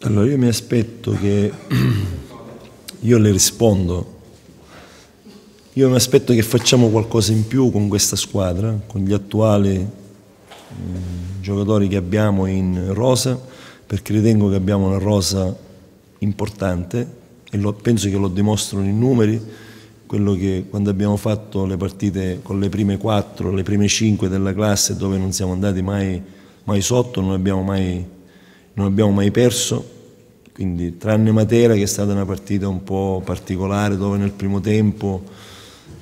Allora io mi aspetto che io le rispondo, io mi aspetto che facciamo qualcosa in più con questa squadra, con gli attuali mm, giocatori che abbiamo in rosa, perché ritengo che abbiamo una rosa importante e lo, penso che lo dimostrano i numeri, quello che quando abbiamo fatto le partite con le prime quattro, le prime cinque della classe dove non siamo andati mai, mai sotto, non abbiamo mai non abbiamo mai perso, quindi tranne Matera che è stata una partita un po' particolare dove nel primo tempo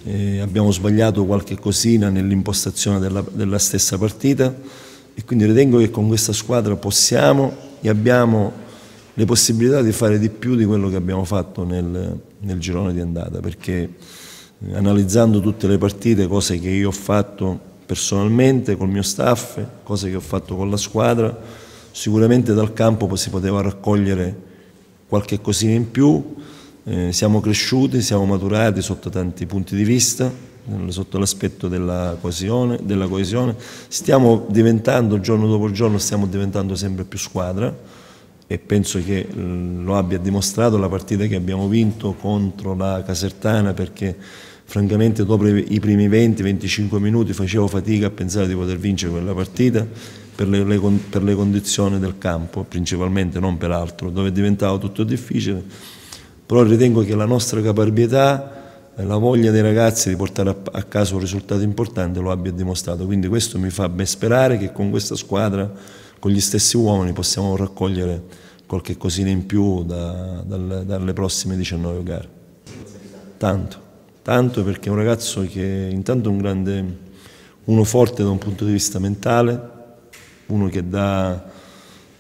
eh, abbiamo sbagliato qualche cosina nell'impostazione della, della stessa partita e quindi ritengo che con questa squadra possiamo e abbiamo le possibilità di fare di più di quello che abbiamo fatto nel, nel girone di andata perché eh, analizzando tutte le partite, cose che io ho fatto personalmente col mio staff, cose che ho fatto con la squadra, sicuramente dal campo si poteva raccogliere qualche cosina in più, eh, siamo cresciuti, siamo maturati sotto tanti punti di vista, sotto l'aspetto della coesione, della coesione, stiamo diventando giorno dopo giorno, stiamo diventando sempre più squadra e penso che mm, lo abbia dimostrato la partita che abbiamo vinto contro la Casertana perché francamente dopo i primi 20-25 minuti facevo fatica a pensare di poter vincere quella partita per le, le, per le condizioni del campo, principalmente, non per altro, dove è diventato tutto difficile, però ritengo che la nostra caparbietà e eh, la voglia dei ragazzi di portare a, casa un risultato importante lo abbia dimostrato, quindi questo mi fa ben sperare che con questa squadra, con gli stessi uomini, possiamo raccogliere qualche cosina in più da, dal, dalle prossime 19 gare. Tanto, tanto perché è un ragazzo che intanto è un grande, uno forte da un punto di vista mentale, uno che dà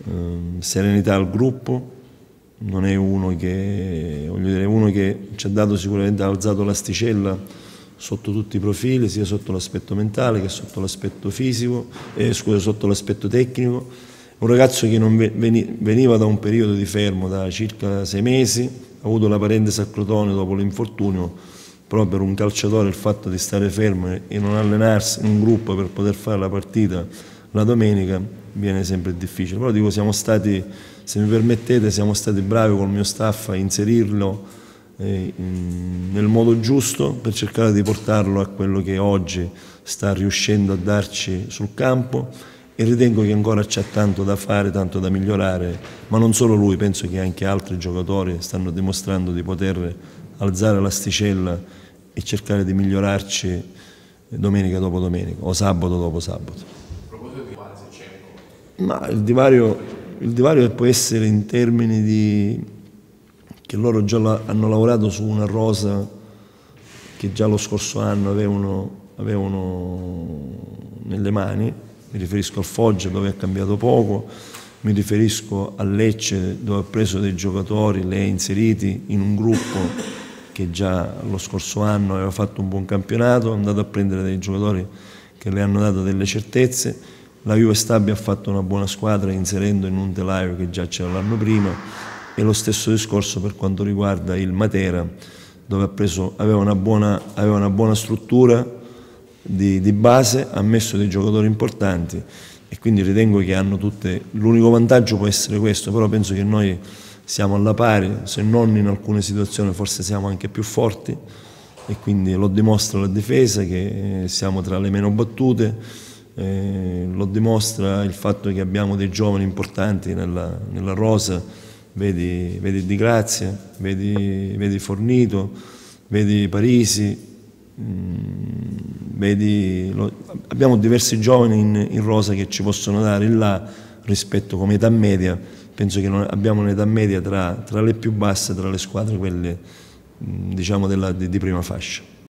eh, serenità al gruppo, non è uno che, dire, uno che ci ha dato sicuramente, ha alzato l'asticella sotto tutti i profili, sia sotto l'aspetto mentale che sotto l'aspetto fisico, eh, scusa, sotto l'aspetto tecnico. Un ragazzo che non veniva da un periodo di fermo da circa sei mesi, ha avuto la parentesi al crotone dopo l'infortunio, però per un calciatore il fatto di stare fermo e non allenarsi in gruppo per poter fare la partita la domenica viene sempre difficile. Però dico, siamo stati, se mi permettete, siamo stati bravi col mio staff a inserirlo eh, nel modo giusto per cercare di portarlo a quello che oggi sta riuscendo a darci sul campo e ritengo che ancora c'è tanto da fare, tanto da migliorare, ma non solo lui, penso che anche altri giocatori stanno dimostrando di poter alzare l'asticella e cercare di migliorarci domenica dopo domenica o sabato dopo sabato. Ma il divario, il divario può essere in termini di che loro già la, hanno lavorato su una rosa che già lo scorso anno avevano, avevano nelle mani, mi riferisco al Foggia dove ha cambiato poco, mi riferisco a Lecce dove ha preso dei giocatori, li ha inseriti in un gruppo che già lo scorso anno aveva fatto un buon campionato, è andato a prendere dei giocatori che le hanno dato delle certezze la Juve Stabia ha fatto una buona squadra inserendo in un telaio che già c'era l'anno prima e lo stesso discorso per quanto riguarda il Matera dove preso, aveva, una buona, aveva, una buona, struttura di, di, base, ha messo dei giocatori importanti e quindi ritengo che hanno tutte, l'unico vantaggio può essere questo, però penso che noi siamo alla pari, se non in alcune situazioni forse siamo anche più forti e quindi lo dimostra la difesa che eh, siamo tra le meno battute eh, lo dimostra il fatto che abbiamo dei giovani importanti nella, nella rosa, vedi, vedi, Di Grazia, vedi, vedi Fornito, vedi Parisi, mm, Vedi, lo, abbiamo diversi giovani in, in, rosa che ci possono dare in là rispetto come età media, penso che abbiamo un'età media tra, tra, le più basse tra le squadre, quelle mm, diciamo della, di, di prima fascia.